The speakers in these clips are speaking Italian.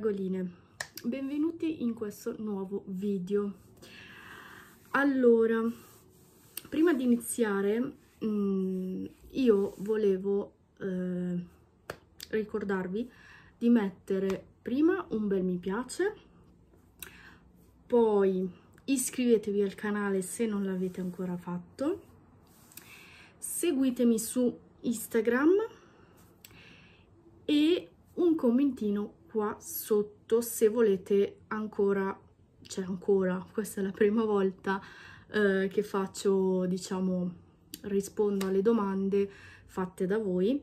dragoline benvenuti in questo nuovo video allora prima di iniziare mh, mm, io volevo eh, ricordarvi di mettere prima un bel mi piace poi iscrivetevi al canale se non l'avete ancora fatto seguitemi su instagram e un commentino qua sotto se volete ancora, cioè ancora, questa è la prima volta eh, che faccio, diciamo, rispondo alle domande fatte da voi.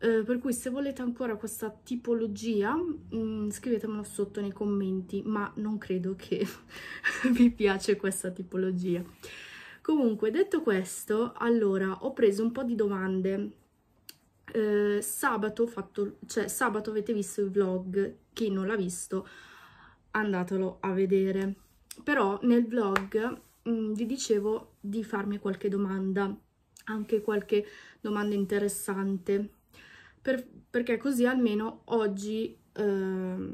Eh, per cui se volete ancora questa tipologia mh, mm, scrivetemelo sotto nei commenti, ma non credo che vi piace questa tipologia. Comunque, detto questo, allora ho preso un po' di domande eh, sabato, fatto, cioè, sabato avete visto il vlog, chi non l'ha visto andatelo a vedere. Però nel vlog mh, mm, vi dicevo di farmi qualche domanda, anche qualche domanda interessante, per, perché così almeno oggi, eh,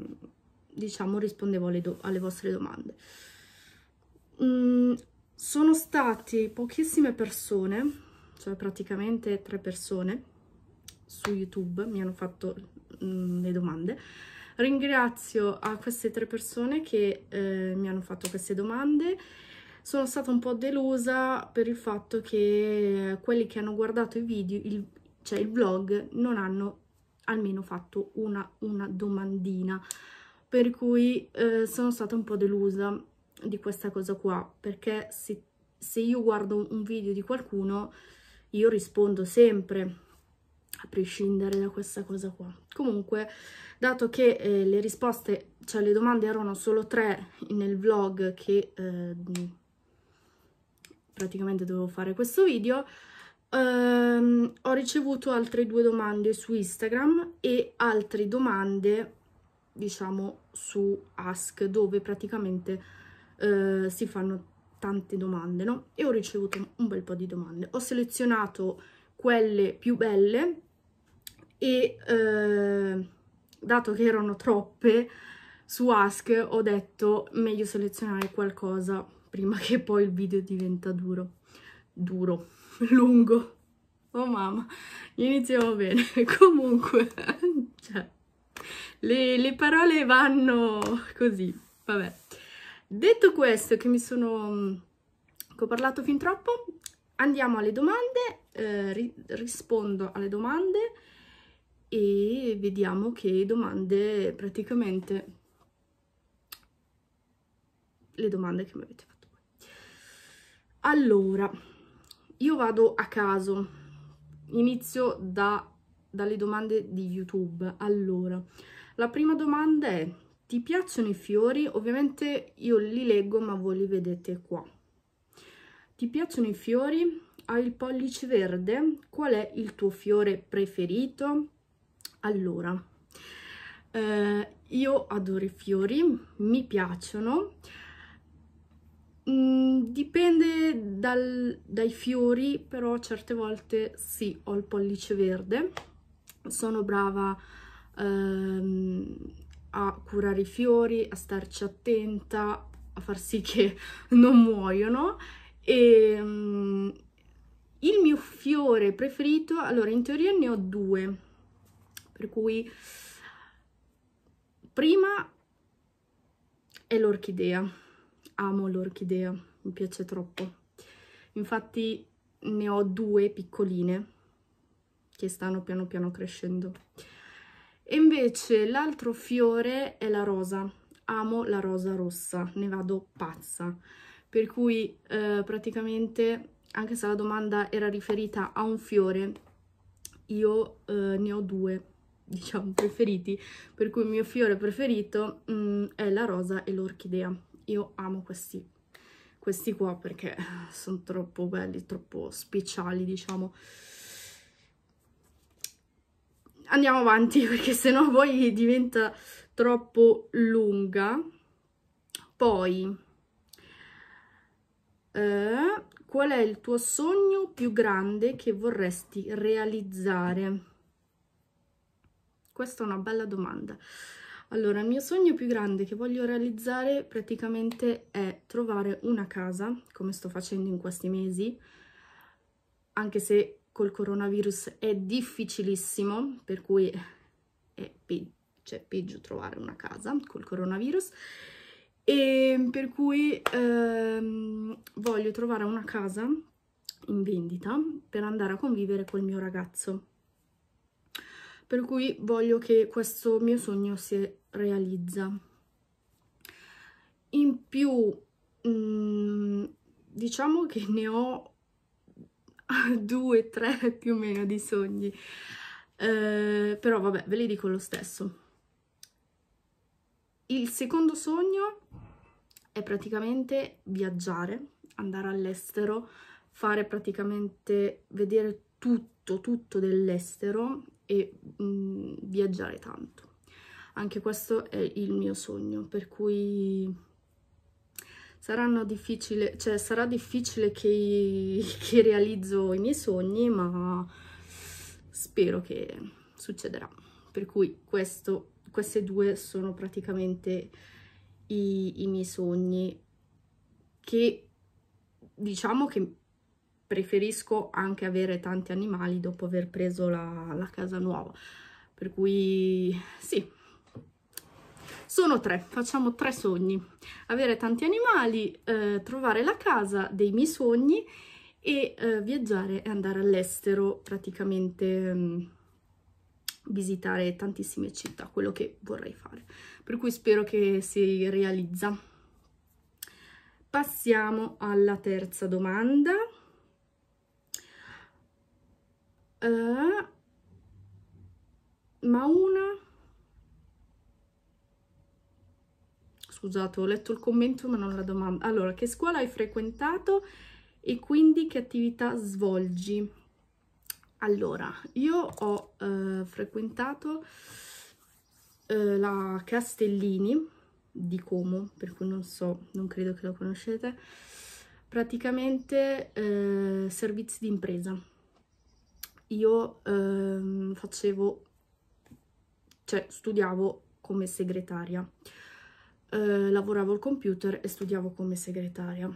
diciamo, rispondevo alle, do, alle vostre domande. Mm, sono stati pochissime persone, cioè praticamente tre persone, su YouTube, mi hanno fatto mh, mm, le domande. Ringrazio a ah, queste tre persone che eh, mi hanno fatto queste domande. Sono stata un po' delusa per il fatto che quelli che hanno guardato i video, il, cioè il vlog, non hanno almeno fatto una, una domandina. Per cui eh, sono stata un po' delusa di questa cosa qua, perché se, se io guardo un video di qualcuno io rispondo sempre, a prescindere da questa cosa qua. Comunque, dato che eh, le risposte, cioè le domande erano solo tre nel vlog che eh, praticamente dovevo fare questo video, ehm, ho ricevuto altre due domande su Instagram e altre domande, diciamo, su Ask, dove praticamente eh, si fanno tante domande, no? E ho ricevuto un bel po' di domande. Ho selezionato quelle più belle e eh, dato che erano troppe su Ask ho detto meglio selezionare qualcosa prima che poi il video diventa duro, duro, lungo. Oh mamma, iniziamo bene. Comunque, cioè, le, le parole vanno così, vabbè. Detto questo, che mi sono... Mm, che ho parlato fin troppo, andiamo alle domande, eh, ri rispondo alle domande e vediamo che domande praticamente le domande che mi avete fatto voi. Allora, io vado a caso, inizio da, dalle domande di YouTube. Allora, la prima domanda è, ti piacciono i fiori? Ovviamente io li leggo, ma voi li vedete qua. Ti piacciono i fiori? Hai il pollice verde? Qual è il tuo fiore preferito? allora eh, io adoro i fiori mi piacciono mm, dipende dal, dai fiori però certe volte sì ho il pollice verde sono brava ehm, a curare i fiori a starci attenta a far sì che non muoiono e mm, il mio fiore preferito allora in teoria ne ho due per cui prima è l'orchidea, amo l'orchidea, mi piace troppo. Infatti ne ho due piccoline che stanno piano piano crescendo. E invece l'altro fiore è la rosa, amo la rosa rossa, ne vado pazza. Per cui eh, praticamente, anche se la domanda era riferita a un fiore, io eh, ne ho due diciamo, preferiti, per cui il mio fiore preferito mh, mm, è la rosa e l'orchidea. Io amo questi, questi qua perché sono troppo belli, troppo speciali, diciamo. Andiamo avanti perché sennò poi diventa troppo lunga. Poi, eh, qual è il tuo sogno più grande che vorresti realizzare? Questa è una bella domanda. Allora, il mio sogno più grande che voglio realizzare praticamente è trovare una casa, come sto facendo in questi mesi, anche se col coronavirus è difficilissimo, per cui è pe cioè, peggio trovare una casa col coronavirus, e per cui ehm, voglio trovare una casa in vendita per andare a convivere col mio ragazzo per cui voglio che questo mio sogno si realizza. In più, mh, mm, diciamo che ne ho due, tre più o meno di sogni, eh, però vabbè, ve li dico lo stesso. Il secondo sogno è praticamente viaggiare, andare all'estero, fare praticamente vedere tutto, tutto dell'estero e mh, mhmm, viaggiare tanto. Anche questo è il mio sogno, per cui saranno difficile, cioè sarà difficile che, che realizzo i miei sogni, ma spero che succederà. Per cui questo, queste due sono praticamente i, i miei sogni che diciamo che preferisco anche avere tanti animali dopo aver preso la, la casa nuova per cui sì sono tre, facciamo tre sogni avere tanti animali eh, trovare la casa dei miei sogni e eh, viaggiare e andare all'estero praticamente mh, mm, visitare tantissime città quello che vorrei fare per cui spero che si realizza passiamo alla terza domanda uh, ma una scusate ho letto il commento ma non la domanda allora che scuola hai frequentato e quindi che attività svolgi allora io ho uh, frequentato uh, la Castellini di Como per cui non so non credo che la conoscete praticamente eh, servizi di impresa io ehm, facevo, cioè studiavo come segretaria, eh, lavoravo al computer e studiavo come segretaria.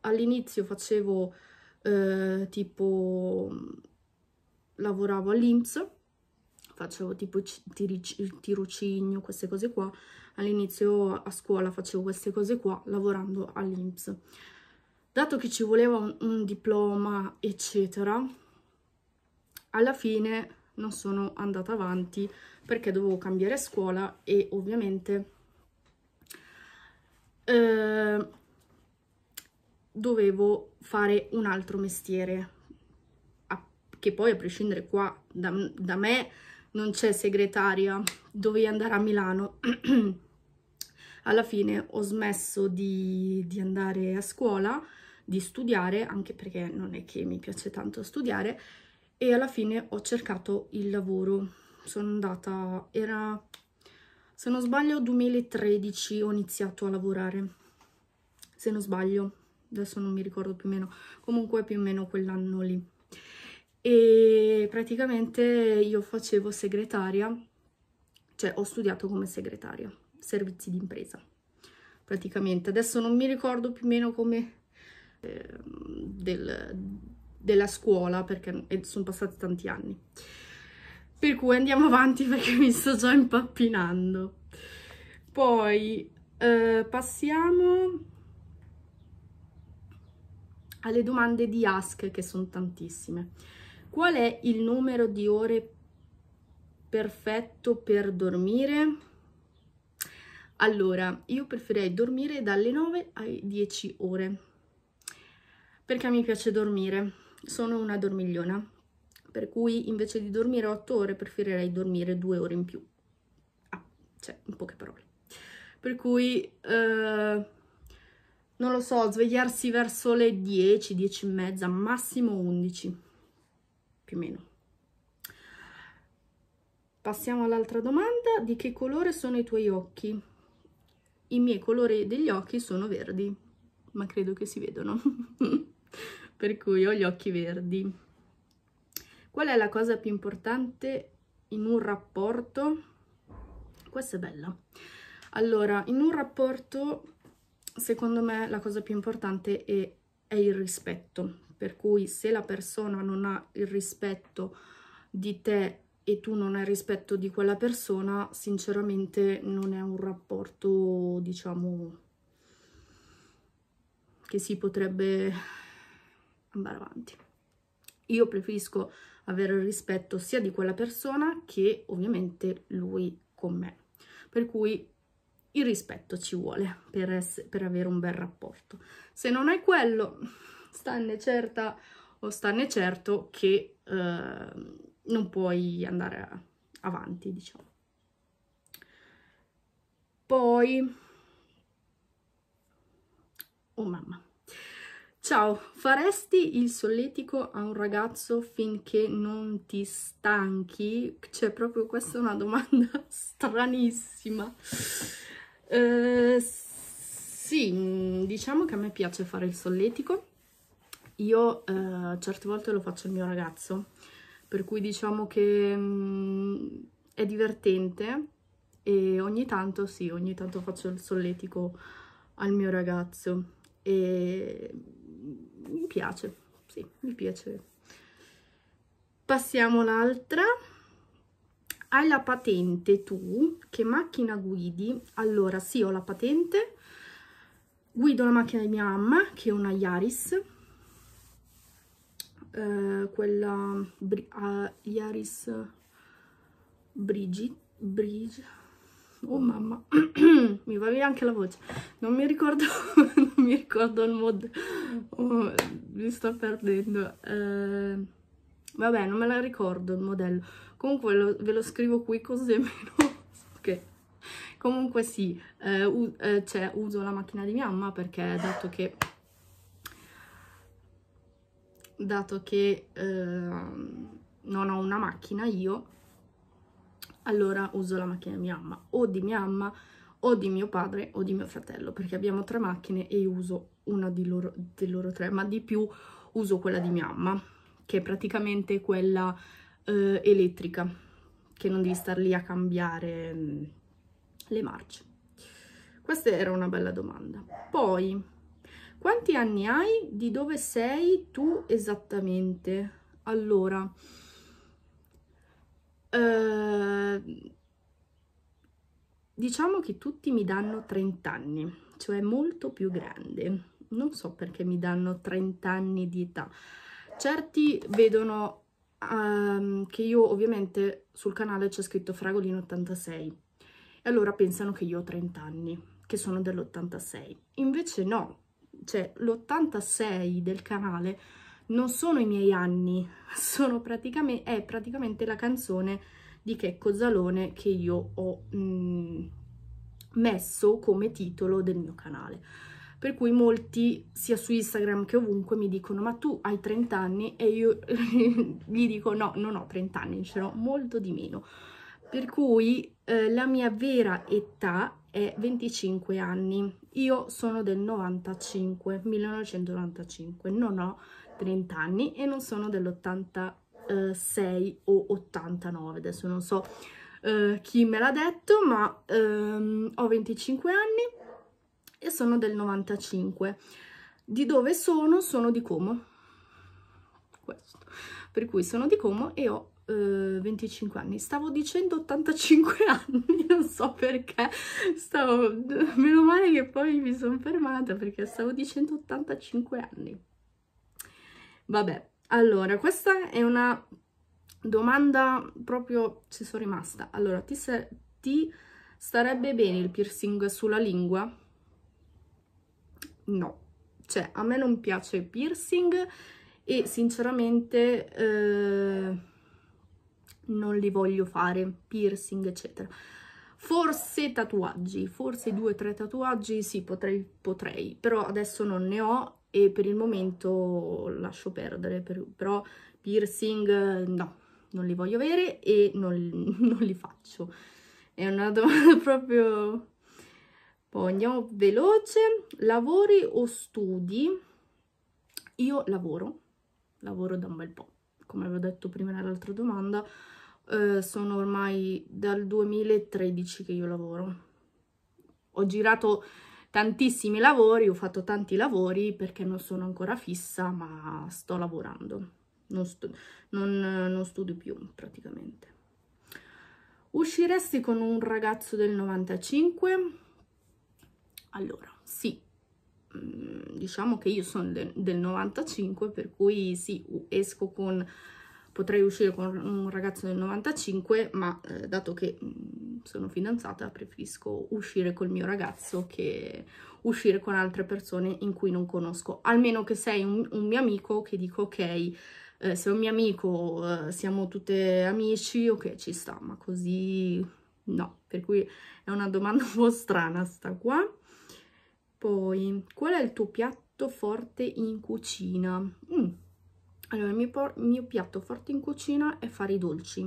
All'inizio facevo eh, tipo, lavoravo all'Inps, facevo tipo tirocinio, queste cose qua. All'inizio a scuola facevo queste cose qua, lavorando all'Inps. Dato che ci voleva un, un diploma, eccetera, alla fine non sono andata avanti perché dovevo cambiare scuola e ovviamente eh, dovevo fare un altro mestiere a, che poi a prescindere qua da, da me non c'è segretaria dovevi andare a Milano alla fine ho smesso di, di andare a scuola di studiare anche perché non è che mi piace tanto studiare e alla fine ho cercato il lavoro. Sono andata, era se non sbaglio 2013 ho iniziato a lavorare, se non sbaglio, adesso non mi ricordo più o meno, comunque più o meno quell'anno lì. E praticamente io facevo segretaria, cioè ho studiato come segretaria, servizi di impresa, praticamente. Adesso non mi ricordo più o meno come eh, del della scuola, perché sono passati tanti anni. Per cui andiamo avanti perché mi sto già impappinando. Poi eh, passiamo alle domande di Ask, che sono tantissime. Qual è il numero di ore perfetto per dormire? Allora, io preferirei dormire dalle 9 alle 10 ore, perché mi piace dormire sono una dormigliona, per cui invece di dormire 8 ore preferirei dormire 2 ore in più. Ah, cioè, in poche parole. Per cui, eh, non lo so, svegliarsi verso le 10, 10 e mezza, massimo 11, più o meno. Passiamo all'altra domanda, di che colore sono i tuoi occhi? I miei colori degli occhi sono verdi, ma credo che si vedano. per cui ho gli occhi verdi. Qual è la cosa più importante in un rapporto? Questa è bella. Allora, in un rapporto, secondo me, la cosa più importante è, è il rispetto. Per cui se la persona non ha il rispetto di te e tu non hai rispetto di quella persona, sinceramente non è un rapporto, diciamo, che si potrebbe andare avanti. Io preferisco avere il rispetto sia di quella persona che ovviamente lui con me. Per cui il rispetto ci vuole per, essere, per avere un bel rapporto. Se non è quello, stanne certa o stanne certo che eh, non puoi andare avanti, diciamo. Poi... Oh mamma, Ciao, faresti il solletico a un ragazzo finché non ti stanchi? Cioè, proprio questa è una domanda stranissima. Eh, sì, diciamo che a me piace fare il solletico. Io eh, certe volte lo faccio al mio ragazzo, per cui diciamo che mh, mm, è divertente e ogni tanto sì, ogni tanto faccio il solletico al mio ragazzo. E mi piace, sì, mi piace. Passiamo all'altra. Hai la patente tu? Che macchina guidi? Allora, sì, ho la patente. Guido la macchina di mia mamma, che è una Yaris. Eh, quella uh, Yaris Bridget, Bridget oh mamma mi va via anche la voce non mi ricordo non mi ricordo il mod oh, mi sto perdendo eh, vabbè non me la ricordo il modello comunque lo, ve lo scrivo qui così almeno ok comunque sì eh, uh, eh, cioè, uso la macchina di mia mamma perché dato che dato che ehm, non ho una macchina io allora uso la macchina di mia mamma o di mia mamma o di mio padre o di mio fratello perché abbiamo tre macchine e io uso una di loro, di loro tre ma di più uso quella di mia mamma che è praticamente quella eh, elettrica che non devi star lì a cambiare mm, le marce questa era una bella domanda poi quanti anni hai di dove sei tu esattamente allora Ehm, diciamo che tutti mi danno 30 anni, cioè molto più grande. Non so perché mi danno 30 anni di età. Certi vedono um, che io ovviamente sul canale c'è scritto Fragolino 86 e allora pensano che io ho 30 anni, che sono dell'86. Invece no, cioè l'86 del canale non sono i miei anni, sono praticamente, è praticamente la canzone di Checco Zalone che io ho mh, mm, messo come titolo del mio canale. Per cui molti, sia su Instagram che ovunque, mi dicono ma tu hai 30 anni e io gli dico no, non ho 30 anni, ce l'ho molto di meno. Per cui eh, la mia vera età è 25 anni. Io sono del 95, 1995, non ho 30 anni e non sono dell'86 o 89, adesso non so uh, chi me l'ha detto, ma um, ho 25 anni e sono del 95. Di dove sono? Sono di Como. Questo. Per cui sono di Como e ho Uh, eh, 25 anni, stavo dicendo 85 anni, non so perché, stavo, meno male che poi mi sono fermata perché stavo dicendo 85 anni. Vabbè, allora, questa è una domanda proprio ci sono rimasta. Allora, ti, ti starebbe bene il piercing sulla lingua? No, cioè a me non piace il piercing e sinceramente eh, non li voglio fare, piercing eccetera. Forse tatuaggi, forse due o tre tatuaggi, sì potrei, potrei, però adesso non ne ho e per il momento lascio perdere, per, però piercing eh, no, non li voglio avere e non, non li faccio. È una domanda proprio... Poi boh, andiamo veloce. Lavori o studi? Io lavoro, lavoro da un bel po', come avevo detto prima nell'altra domanda, eh, sono ormai dal 2013 che io lavoro. Ho girato tantissimi lavori, ho fatto tanti lavori perché non sono ancora fissa, ma sto lavorando, non, stu non, non studio più praticamente. Usciresti con un ragazzo del 95? Allora, sì, mm, diciamo che io sono de del 95, per cui sì, esco con, potrei uscire con un ragazzo del 95, ma eh, dato che mm, sono fidanzata preferisco uscire col mio ragazzo che uscire con altre persone in cui non conosco, almeno che sei un, un mio amico che dico ok, eh, se un mio amico eh, siamo tutte amici, ok ci sta, ma così no, per cui è una domanda un po' strana sta qua. Poi, qual è il tuo piatto forte in cucina? Mm. Allora, il mio, mio piatto forte in cucina è fare i dolci.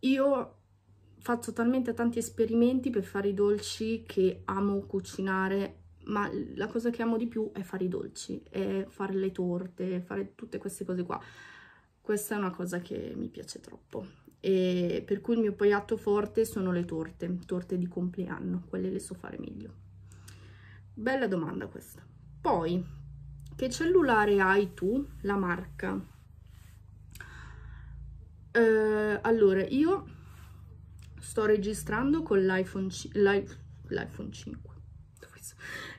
Io faccio talmente tanti esperimenti per fare i dolci che amo cucinare, ma la cosa che amo di più è fare i dolci, è fare le torte, fare tutte queste cose qua. Questa è una cosa che mi piace troppo. E per cui il mio piatto forte sono le torte, torte di compleanno, quelle le so fare meglio. Bella domanda questa. Poi, che cellulare hai tu, la marca? Eh, allora, io sto registrando con l'iPhone 5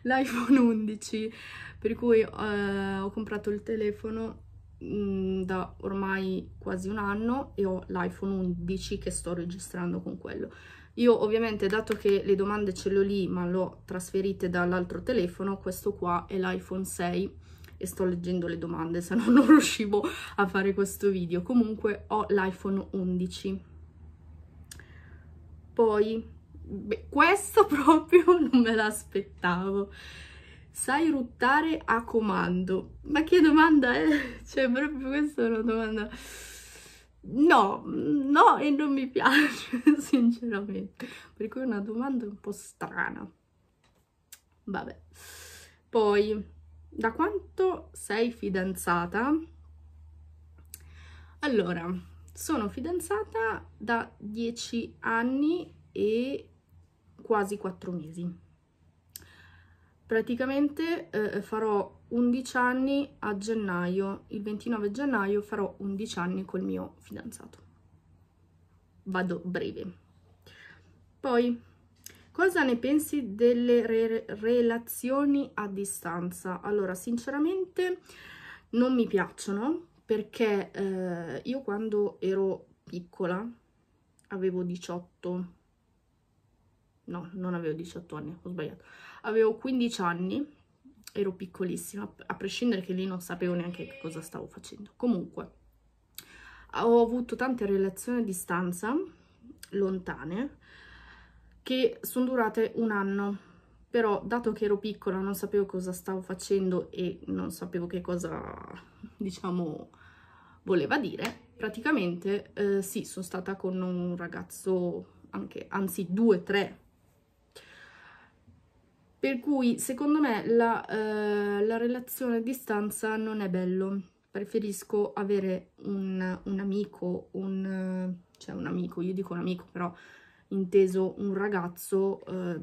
l'iPhone 11 per cui eh, ho comprato il telefono mm, da ormai quasi un anno e ho l'iPhone 11 che sto registrando con quello io ovviamente dato che le domande ce l'ho lì ma l'ho trasferite dall'altro telefono questo qua è l'iPhone 6 e sto leggendo le domande se no non riuscivo a fare questo video comunque ho l'iPhone 11 poi, beh, questo proprio non me l'aspettavo. Sai ruttare a comando. Ma che domanda è? Cioè, proprio questa è una domanda... No, no, e non mi piace, sinceramente. Per cui è una domanda un po' strana. Vabbè. Poi, da quanto sei fidanzata? Allora, sono fidanzata da 10 anni e quasi 4 mesi. Praticamente eh, farò 11 anni a gennaio, il 29 gennaio farò 11 anni col mio fidanzato. Vado breve. Poi, cosa ne pensi delle re relazioni a distanza? Allora, sinceramente non mi piacciono perché eh, io quando ero piccola avevo 18 no non avevo 18 anni ho sbagliato avevo 15 anni ero piccolissima a prescindere che lì non sapevo neanche che cosa stavo facendo comunque ho avuto tante relazioni a distanza lontane che sono durate un anno però dato che ero piccola non sapevo cosa stavo facendo e non sapevo che cosa, diciamo, voleva dire, praticamente eh, sì, sono stata con un ragazzo, anche, anzi due, tre. Per cui secondo me la, eh, la relazione a distanza non è bello, preferisco avere un, un amico, un, cioè un amico, io dico un amico però inteso un ragazzo eh,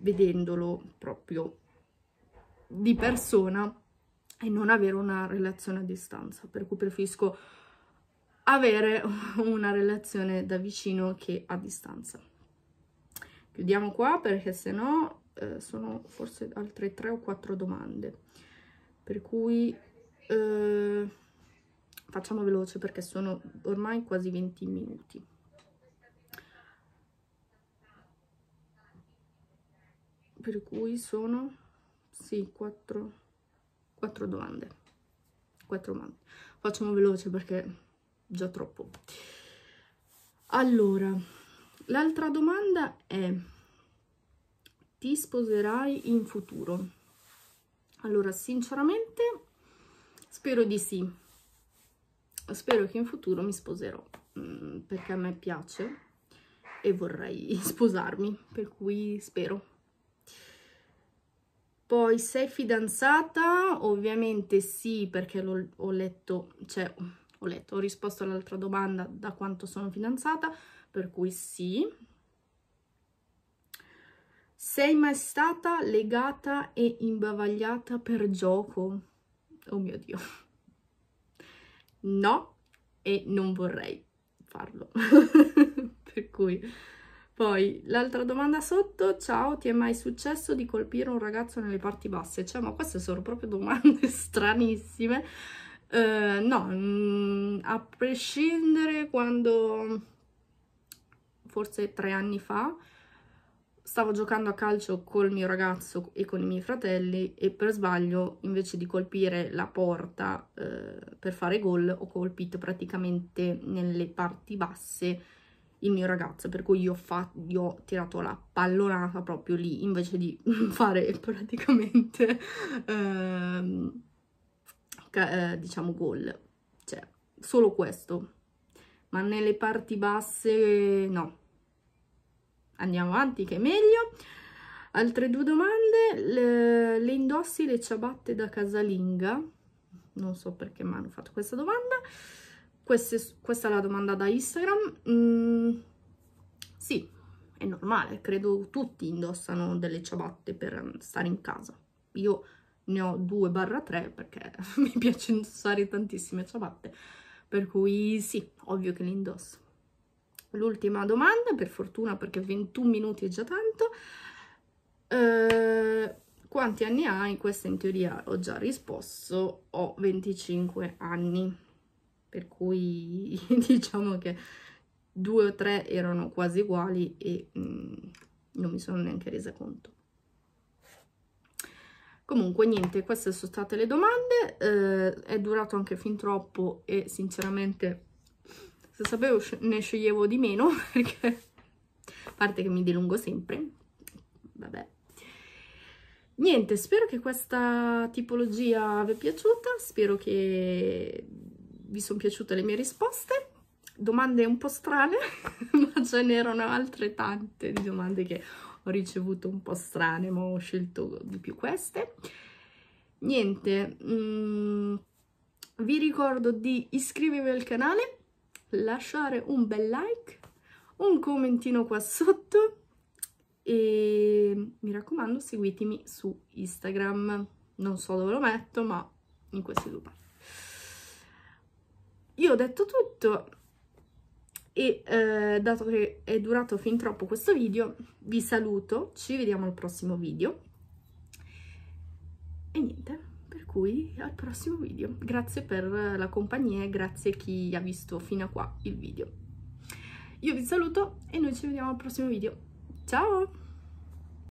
vedendolo proprio di persona e non avere una relazione a distanza, per cui preferisco avere una relazione da vicino che a distanza. Chiudiamo qua perché se no eh, sono forse altre tre o quattro domande, per cui eh, facciamo veloce perché sono ormai quasi 20 minuti. per cui sono sì quattro, quattro domande Quattro domande facciamo veloce perché già troppo allora l'altra domanda è ti sposerai in futuro allora sinceramente spero di sì spero che in futuro mi sposerò mm, perché a me piace e vorrei sposarmi per cui spero poi sei fidanzata? Ovviamente sì, perché ho letto, cioè ho letto, ho risposto all'altra domanda da quanto sono fidanzata, per cui sì. Sei mai stata legata e imbavagliata per gioco? Oh mio Dio. No, e non vorrei farlo. per cui poi l'altra domanda sotto, ciao, ti è mai successo di colpire un ragazzo nelle parti basse? Cioè, ma queste sono proprio domande stranissime. Uh, no, mh, mm, a prescindere quando, forse tre anni fa, stavo giocando a calcio col mio ragazzo e con i miei fratelli e per sbaglio invece di colpire la porta uh, per fare gol ho colpito praticamente nelle parti basse il mio ragazzo, per cui io, fa, io ho tirato la pallonata proprio lì, invece di fare praticamente, ehm, eh, diciamo, gol. Cioè, solo questo. Ma nelle parti basse no. Andiamo avanti che è meglio. Altre due domande. Le, le indossi le ciabatte da casalinga? Non so perché mi hanno fatto questa domanda. Queste, questa è la domanda da Instagram. Mm, sì, è normale, credo tutti indossano delle ciabatte per mm, stare in casa. Io ne ho 2-3 perché mi piace indossare tantissime ciabatte, per cui sì, ovvio che le indosso. L'ultima domanda, per fortuna perché 21 minuti è già tanto, eh, quanti anni hai? Questa in teoria ho già risposto, ho 25 anni per cui diciamo che due o tre erano quasi uguali e mh, mm, non mi sono neanche resa conto. Comunque niente, queste sono state le domande, eh, è durato anche fin troppo e sinceramente se sapevo ne sceglievo di meno perché a parte che mi dilungo sempre, vabbè. Niente, spero che questa tipologia vi è piaciuta, spero che vi sono piaciute le mie risposte. Domande un po' strane, ma ce n'erano altre tante di domande che ho ricevuto un po' strane, ma ho scelto di più queste. Niente, mm, vi ricordo di iscrivervi al canale, lasciare un bel like, un commentino qua sotto e mi raccomando seguitemi su Instagram. Non so dove lo metto, ma in queste due parti io ho detto tutto e eh, dato che è durato fin troppo questo video vi saluto, ci vediamo al prossimo video e niente, per cui al prossimo video. Grazie per la compagnia e grazie a chi ha visto fino a qua il video. Io vi saluto e noi ci vediamo al prossimo video. Ciao!